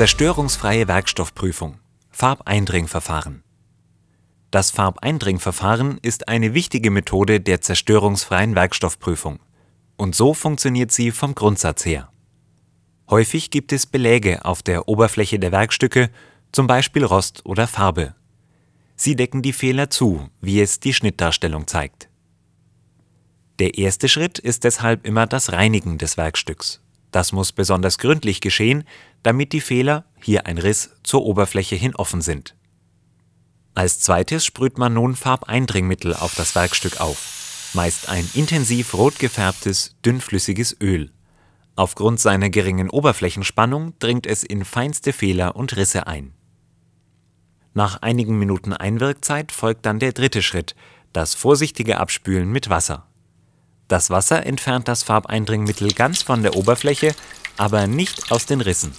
Zerstörungsfreie Werkstoffprüfung Farbeindringverfahren Das Farbeindringverfahren ist eine wichtige Methode der zerstörungsfreien Werkstoffprüfung. Und so funktioniert sie vom Grundsatz her. Häufig gibt es Beläge auf der Oberfläche der Werkstücke, zum Beispiel Rost oder Farbe. Sie decken die Fehler zu, wie es die Schnittdarstellung zeigt. Der erste Schritt ist deshalb immer das Reinigen des Werkstücks. Das muss besonders gründlich geschehen, damit die Fehler, hier ein Riss, zur Oberfläche hin offen sind. Als zweites sprüht man nun Farbeindringmittel auf das Werkstück auf, meist ein intensiv rot gefärbtes, dünnflüssiges Öl. Aufgrund seiner geringen Oberflächenspannung dringt es in feinste Fehler und Risse ein. Nach einigen Minuten Einwirkzeit folgt dann der dritte Schritt, das vorsichtige Abspülen mit Wasser. Das Wasser entfernt das Farbeindringmittel ganz von der Oberfläche, aber nicht aus den Rissen.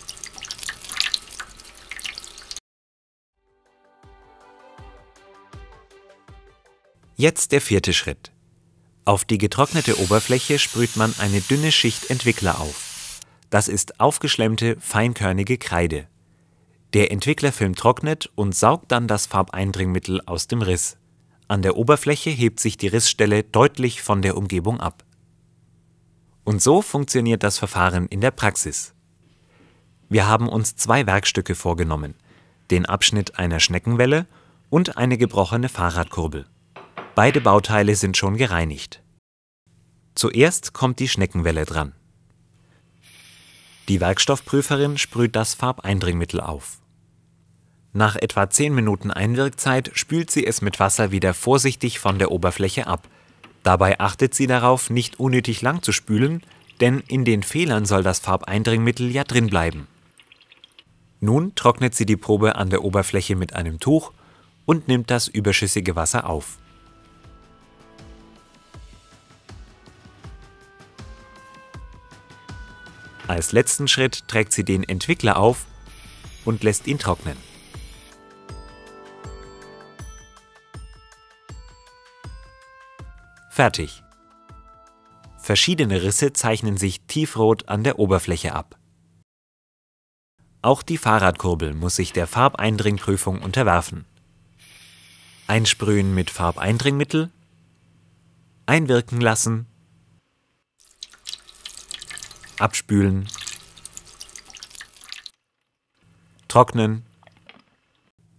Jetzt der vierte Schritt. Auf die getrocknete Oberfläche sprüht man eine dünne Schicht Entwickler auf. Das ist aufgeschlemmte, feinkörnige Kreide. Der Entwicklerfilm trocknet und saugt dann das Farbeindringmittel aus dem Riss. An der Oberfläche hebt sich die Rissstelle deutlich von der Umgebung ab. Und so funktioniert das Verfahren in der Praxis. Wir haben uns zwei Werkstücke vorgenommen, den Abschnitt einer Schneckenwelle und eine gebrochene Fahrradkurbel. Beide Bauteile sind schon gereinigt. Zuerst kommt die Schneckenwelle dran. Die Werkstoffprüferin sprüht das Farbeindringmittel auf. Nach etwa 10 Minuten Einwirkzeit spült sie es mit Wasser wieder vorsichtig von der Oberfläche ab. Dabei achtet sie darauf, nicht unnötig lang zu spülen, denn in den Fehlern soll das Farbeindringmittel ja drin bleiben. Nun trocknet sie die Probe an der Oberfläche mit einem Tuch und nimmt das überschüssige Wasser auf. Als letzten Schritt trägt sie den Entwickler auf und lässt ihn trocknen. Fertig. Verschiedene Risse zeichnen sich tiefrot an der Oberfläche ab. Auch die Fahrradkurbel muss sich der Farbeindringprüfung unterwerfen. Einsprühen mit Farbeindringmittel, einwirken lassen, abspülen, trocknen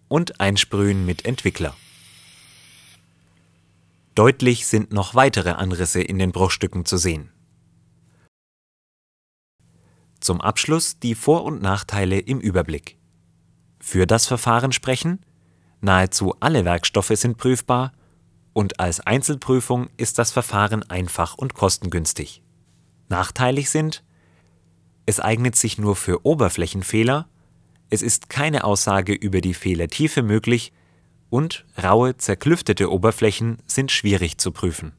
und einsprühen mit Entwickler. Deutlich sind noch weitere Anrisse in den Bruchstücken zu sehen. Zum Abschluss die Vor- und Nachteile im Überblick. Für das Verfahren sprechen, nahezu alle Werkstoffe sind prüfbar und als Einzelprüfung ist das Verfahren einfach und kostengünstig. Nachteilig sind, es eignet sich nur für Oberflächenfehler, es ist keine Aussage über die Fehlertiefe möglich und raue, zerklüftete Oberflächen sind schwierig zu prüfen